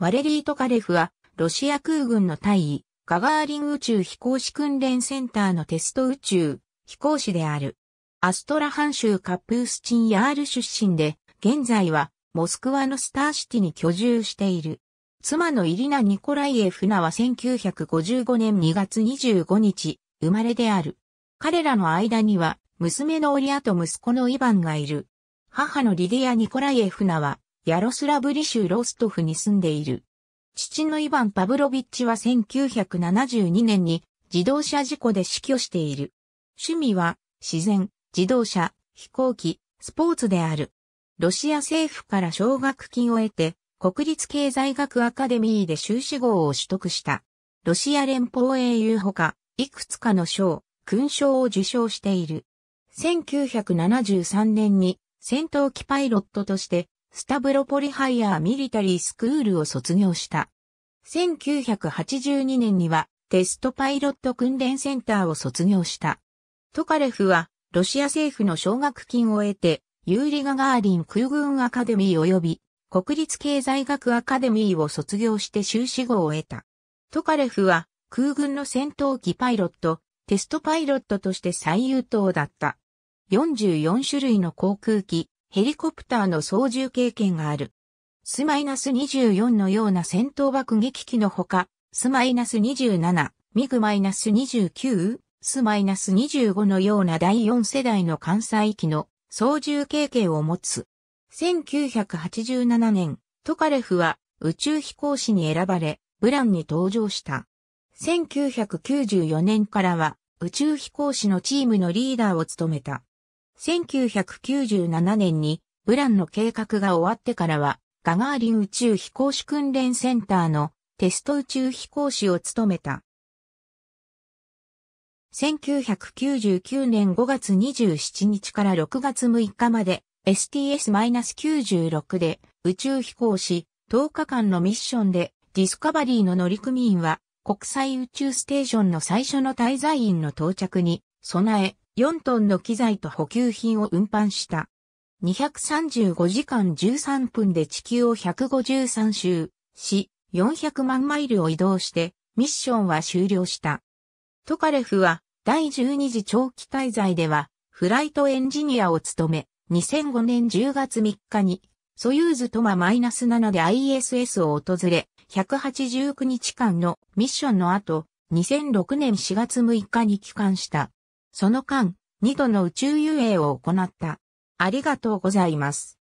ワレリー・トカレフは、ロシア空軍の大尉、ガガーリン宇宙飛行士訓練センターのテスト宇宙飛行士である。アストラハン州カプースチンヤール出身で、現在はモスクワのスターシティに居住している。妻のイリナ・ニコライエフナは1955年2月25日、生まれである。彼らの間には、娘のオリアと息子のイバンがいる。母のリディア・ニコライエフナは、ヤロスラブリ州ロストフに住んでいる。父のイヴァン・パブロビッチは1972年に自動車事故で死去している。趣味は自然、自動車、飛行機、スポーツである。ロシア政府から奨学金を得て、国立経済学アカデミーで修士号を取得した。ロシア連邦英雄ほか、いくつかの賞、勲章を受賞している。1973年に戦闘機パイロットとしてスタブロポリハイヤーミリタリースクールを卒業した。1982年にはテストパイロット訓練センターを卒業した。トカレフはロシア政府の奨学金を得てユーリ・ガガーリン空軍アカデミー及び国立経済学アカデミーを卒業して修士号を得た。トカレフは空軍の戦闘機パイロット、テストパイロットとして最優等だった。44種類の航空機、ヘリコプターの操縦経験がある。スマイナス24のような戦闘爆撃機のほか、スマイナス27、ミグマイナス29、スマイナス25のような第4世代の艦載機の操縦経験を持つ。1987年、トカレフは宇宙飛行士に選ばれ、ブランに登場した。1994年からは宇宙飛行士のチームのリーダーを務めた。1997年にブランの計画が終わってからは、ガガーリン宇宙飛行士訓練センターのテスト宇宙飛行士を務めた。1999年5月27日から6月6日まで STS-96 で宇宙飛行士10日間のミッションでディスカバリーの乗組員は国際宇宙ステーションの最初の滞在員の到着に備え4トンの機材と補給品を運搬した。235時間13分で地球を153周し、400万マイルを移動して、ミッションは終了した。トカレフは、第12次長期滞在では、フライトエンジニアを務め、2005年10月3日に、ソユーズトマ -7 で ISS を訪れ、189日間のミッションの後、2006年4月6日に帰還した。その間、二度の宇宙遊泳を行った。ありがとうございます。